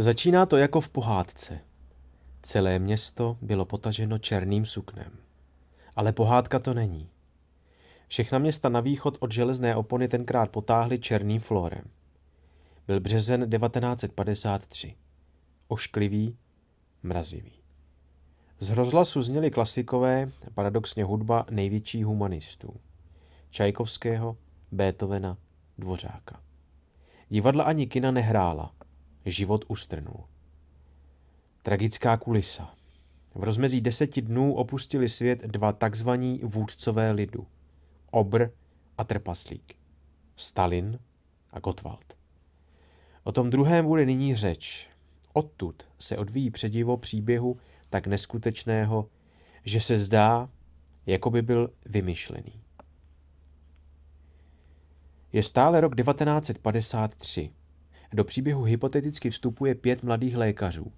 Začíná to jako v pohádce. Celé město bylo potaženo černým suknem. Ale pohádka to není. Všechna města na východ od železné opony tenkrát potáhly černým florem. Byl březen 1953. Ošklivý, mrazivý. Z rozhlasu zněly klasikové, paradoxně hudba největší humanistů. Čajkovského, Beethovena, Dvořáka. Divadla ani kina nehrála – život ustrnul. Tragická kulisa. V rozmezí deseti dnů opustili svět dva takzvaní vůdcové lidu. Obr a trpaslík. Stalin a Gottwald. O tom druhém bude nyní řeč. Odtud se odvíjí předivo příběhu tak neskutečného, že se zdá, jako by byl vymyšlený. Je stále rok 1953. Do příběhu hypoteticky vstupuje pět mladých lékařů.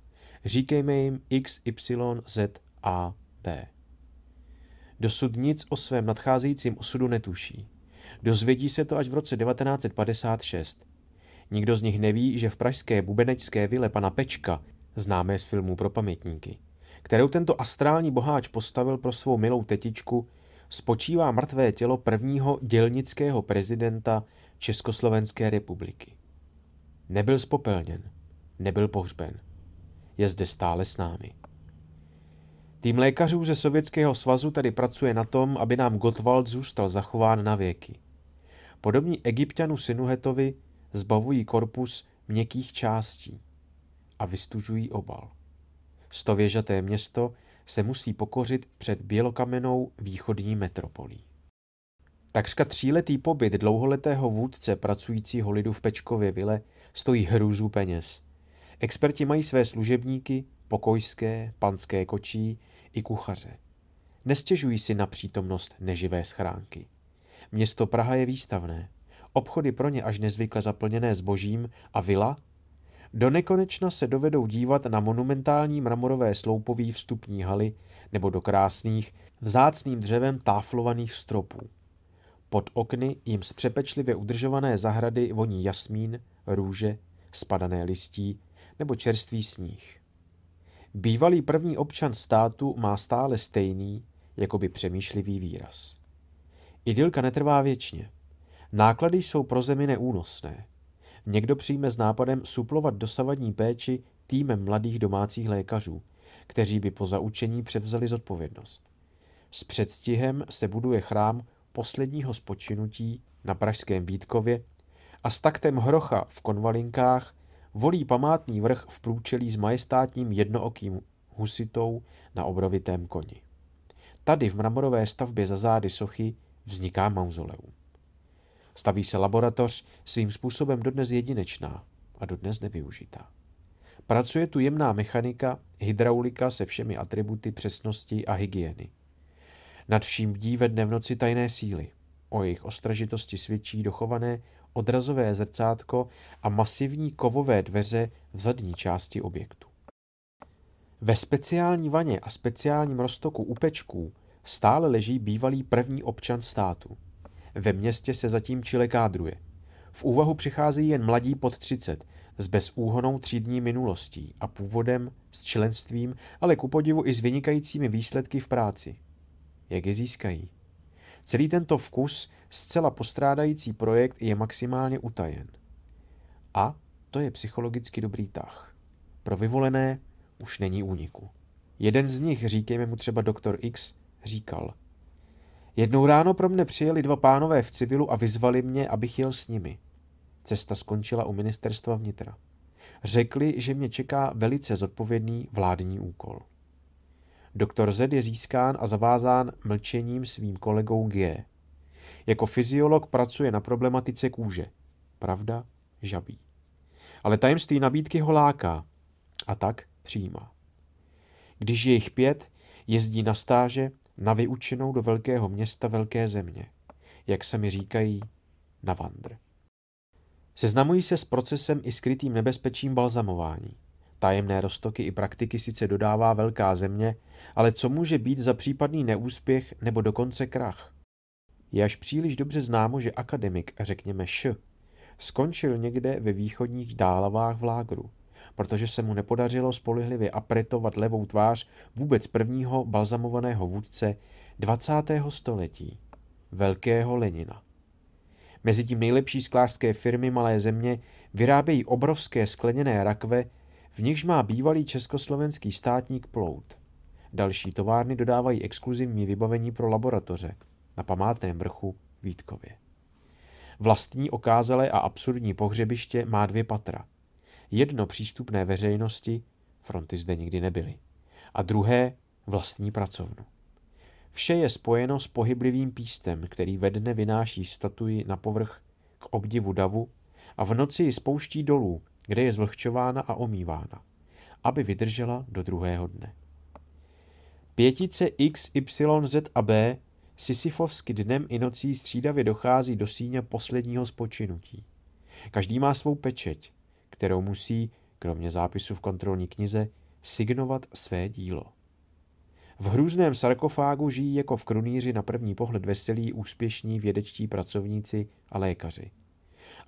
Říkejme jim X, Y, Z, A, P. Dosud nic o svém nadcházejícím osudu netuší. Dozvědí se to až v roce 1956. Nikdo z nich neví, že v pražské bubenečské vile pana Pečka, známé z filmů pro pamětníky, kterou tento astrální boháč postavil pro svou milou tetičku, spočívá mrtvé tělo prvního dělnického prezidenta Československé republiky. Nebyl spopelněn, nebyl pohřben. Je zde stále s námi. Tým lékařů ze Sovětského svazu tady pracuje na tom, aby nám Gottwald zůstal zachován na věky. Podobní egyptianu Sinuhetovi zbavují korpus měkkých částí a vystužují obal. Stověžaté město se musí pokořit před bělokamenou východní metropolí. Takřka tříletý pobyt dlouholetého vůdce pracujícího lidu v Pečkově vile stojí hrůzu peněz. Experti mají své služebníky, pokojské, panské kočí i kuchaře. Nestěžují si na přítomnost neživé schránky. Město Praha je výstavné. Obchody pro ně až nezvykle zaplněné zbožím a vila? Do nekonečna se dovedou dívat na monumentální mramorové sloupový vstupní haly nebo do krásných, vzácným dřevem táflovaných stropů. Pod okny jim z přepečlivě udržované zahrady voní jasmín, růže, spadané listí nebo čerstvý sníh. Bývalý první občan státu má stále stejný, jakoby přemýšlivý výraz. Idylka netrvá věčně. Náklady jsou pro zemi neúnosné. Někdo přijme s nápadem suplovat dosavadní péči týmem mladých domácích lékařů, kteří by po zaučení převzali zodpovědnost. S předstihem se buduje chrám posledního spočinutí na pražském Vítkově a s taktem hrocha v konvalinkách volí památný vrch v průčelí s majestátním jednookým husitou na obrovitém koni. Tady v mramorové stavbě za zády sochy vzniká mauzoleum. Staví se laboratoř svým způsobem dodnes jedinečná a dodnes nevyužitá. Pracuje tu jemná mechanika, hydraulika se všemi atributy přesnosti a hygieny – nad vším bdí ve dne v noci tajné síly. O jejich ostražitosti svědčí dochované odrazové zrcátko a masivní kovové dveře v zadní části objektu. Ve speciální vaně a speciálním roztoku u pečků stále leží bývalý první občan státu. Ve městě se zatím čile kádruje. V úvahu přichází jen mladí pod 30 s bezúhonou třídní minulostí a původem, s členstvím, ale ku podivu i s vynikajícími výsledky v práci – jak je získají. Celý tento vkus zcela postrádající projekt je maximálně utajen. A to je psychologicky dobrý tah. Pro vyvolené už není úniku. Jeden z nich, říkejme mu třeba doktor X, říkal. Jednou ráno pro mne přijeli dva pánové v civilu a vyzvali mě, abych jel s nimi. Cesta skončila u ministerstva vnitra. Řekli, že mě čeká velice zodpovědný vládní úkol. Doktor Z je získán a zavázán mlčením svým kolegou G. Jako fyziolog pracuje na problematice kůže. Pravda žabí. Ale tajemství nabídky ho láká a tak přijímá. Když je jich pět, jezdí na stáže na vyučenou do velkého města velké země, jak se mi říkají, na vandr. Seznamují se s procesem i skrytým nebezpečím balzamování. Tajemné roztoky i praktiky sice dodává velká země, ale co může být za případný neúspěch nebo dokonce krach? Je až příliš dobře známo, že akademik, řekněme Š, skončil někde ve východních dálavách v lágru, protože se mu nepodařilo spolehlivě apretovat levou tvář vůbec prvního balzamovaného vůdce 20. století, velkého Lenina. Mezitím nejlepší sklářské firmy malé země vyrábějí obrovské skleněné rakve v nichž má bývalý československý státník Plout. Další továrny dodávají exkluzivní vybavení pro laboratoře na památném vrchu Vítkově. Vlastní okázalé a absurdní pohřebiště má dvě patra. Jedno přístupné veřejnosti, fronty zde nikdy nebyly, a druhé vlastní pracovnu. Vše je spojeno s pohyblivým pístem, který ve dne vynáší statuji na povrch k obdivu davu a v noci ji spouští dolů, kde je zvlhčována a omývána, aby vydržela do druhého dne. Pětice X, Y, Z a B Sisyfovsky dnem i nocí střídavě dochází do síně posledního spočinutí. Každý má svou pečeť, kterou musí, kromě zápisu v kontrolní knize, signovat své dílo. V hrůzném sarkofágu žijí jako v krunýři na první pohled veselí úspěšní vědečtí pracovníci a lékaři.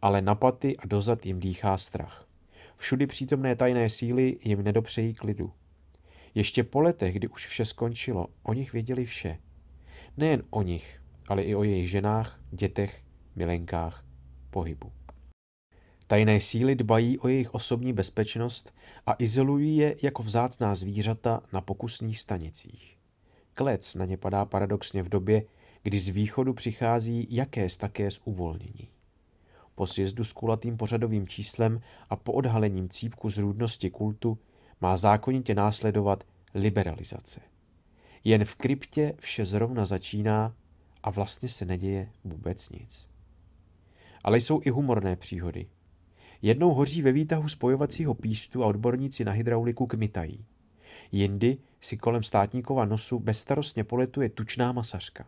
Ale na paty a dozad jim dýchá strach. Všudy přítomné tajné síly jim nedopřejí klidu. Ještě po letech, kdy už vše skončilo, o nich věděli vše. Nejen o nich, ale i o jejich ženách, dětech, milenkách, pohybu. Tajné síly dbají o jejich osobní bezpečnost a izolují je jako vzácná zvířata na pokusných stanicích. Klec na ně padá paradoxně v době, kdy z východu přichází jakés také z uvolnění. Po sjezdu s kulatým pořadovým číslem a po odhalením cípku z růdnosti kultu má zákonitě následovat liberalizace. Jen v kryptě vše zrovna začíná a vlastně se neděje vůbec nic. Ale jsou i humorné příhody. Jednou hoří ve výtahu spojovacího pístu a odborníci na hydrauliku kmitají. Jindy si kolem státníkova nosu bezstarostně poletuje tučná masařka.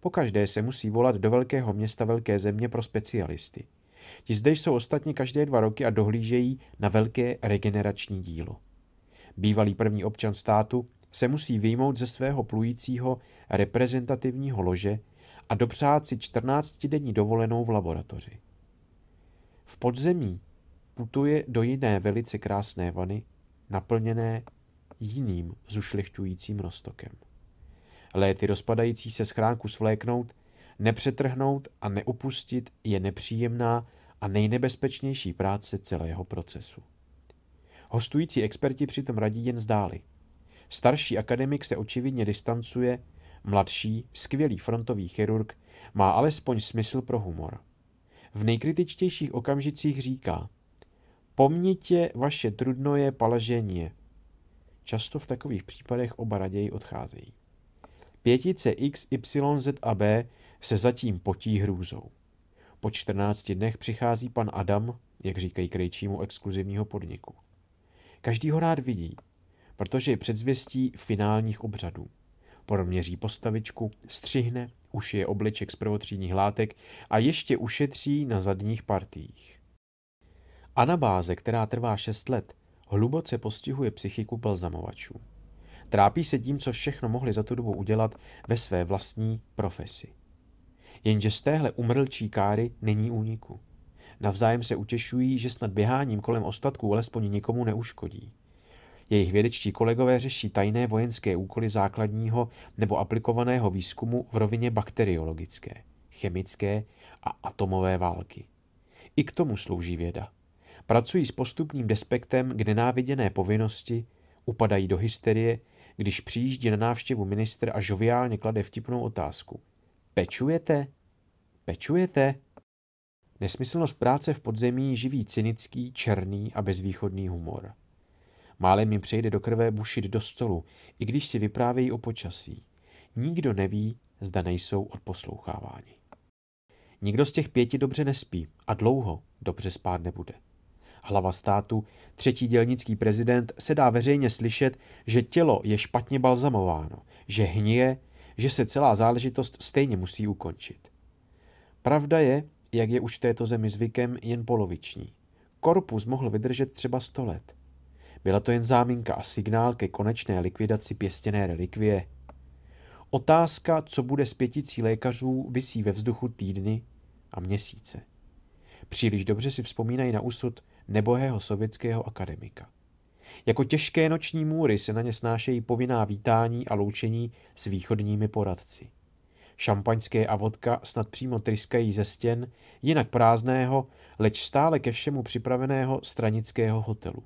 Pokaždé se musí volat do velkého města velké země pro specialisty. Ti zde jsou ostatně každé dva roky a dohlížejí na velké regenerační dílo. Bývalý první občan státu se musí vyjmout ze svého plujícího reprezentativního lože a dopřát si 14-denní dovolenou v laboratoři. V podzemí putuje do jiné velice krásné vany, naplněné jiným zušlechtujícím roztokem léty rozpadající se schránku svléknout, nepřetrhnout a neupustit je nepříjemná a nejnebezpečnější práce celého procesu. Hostující experti přitom radí jen zdáli. Starší akademik se očividně distancuje, mladší, skvělý frontový chirurg, má alespoň smysl pro humor. V nejkritičtějších okamžicích říká Pomnitě vaše trudnoje palaženě. Často v takových případech oba raději odcházejí. Pětice X, Y, Z a B se zatím potí hrůzou. Po 14 dnech přichází pan Adam, jak říkají krejčímu exkluzivního podniku. Každý ho rád vidí, protože je předzvěstí finálních obřadů. Proměří postavičku, střihne, ušije obliček z prvotřídních látek a ještě ušetří na zadních partiích. Anabáze, která trvá 6 let, hluboce postihuje psychiku balzamovačů. Trápí se tím, co všechno mohli za tu dobu udělat ve své vlastní profesi. Jenže z téhle umrlčí káry není úniku. Navzájem se utěšují, že snad běháním kolem ostatků alespoň nikomu neuškodí. Jejich vědečtí kolegové řeší tajné vojenské úkoly základního nebo aplikovaného výzkumu v rovině bakteriologické, chemické a atomové války. I k tomu slouží věda. Pracují s postupným despektem k nenáviděné povinnosti, upadají do hysterie když přijíždí na návštěvu ministr a žoviálně klade vtipnou otázku. Pečujete? Pečujete? Nesmyslnost práce v podzemí živí cynický, černý a bezvýchodný humor. Málem jim přejde do krve bušit do stolu, i když si vyprávějí o počasí. Nikdo neví, zda nejsou odposloucháváni. Nikdo z těch pěti dobře nespí a dlouho dobře spát nebude. Hlava státu, třetí dělnický prezident, se dá veřejně slyšet, že tělo je špatně balzamováno, že hnije, že se celá záležitost stejně musí ukončit. Pravda je, jak je už v této zemi zvykem, jen poloviční. Korpus mohl vydržet třeba sto let. Byla to jen záminka a signál ke konečné likvidaci pěstěné relikvie. Otázka, co bude s pěticí lékařů, vysí ve vzduchu týdny a měsíce. Příliš dobře si vzpomínají na úsud nebohého sovětského akademika. Jako těžké noční můry se na ně snášejí povinná vítání a loučení s východními poradci. Šampaňské a vodka snad přímo tryskají ze stěn, jinak prázdného, leč stále ke všemu připraveného stranického hotelu.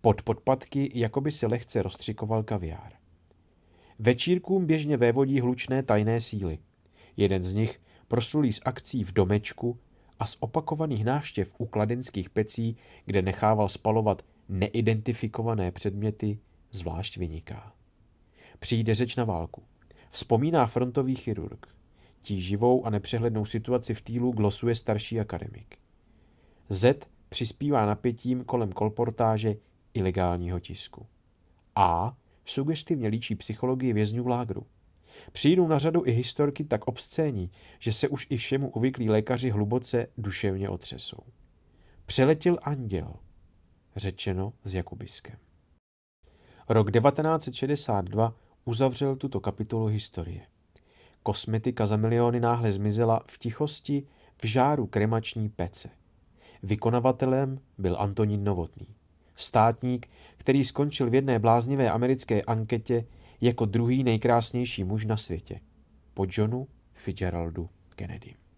Pod podpatky jako by lehce rozstřikoval kaviár. Večírkům běžně vévodí hlučné tajné síly. Jeden z nich, proslulý z akcí v domečku, a z opakovaných návštěv u kladenských pecí, kde nechával spalovat neidentifikované předměty, zvlášť vyniká. Přijde řeč na válku. Vzpomíná frontový chirurg. Tíživou a nepřehlednou situaci v týlu glosuje starší akademik. Z přispívá napětím kolem kolportáže ilegálního tisku. A sugestivně líčí psychologii vězňů v lágru. Přijdou na řadu i historky tak obscéní, že se už i všemu uvyklí lékaři hluboce duševně otřesou. Přeletil anděl, řečeno s Jakubiskem. Rok 1962 uzavřel tuto kapitolu historie. Kosmetika za miliony náhle zmizela v tichosti v žáru kremační pece. Vykonavatelem byl Antonín Novotný, státník, který skončil v jedné bláznivé americké anketě jako druhý nejkrásnější muž na světě po Johnu Fitzgeraldu Kennedy.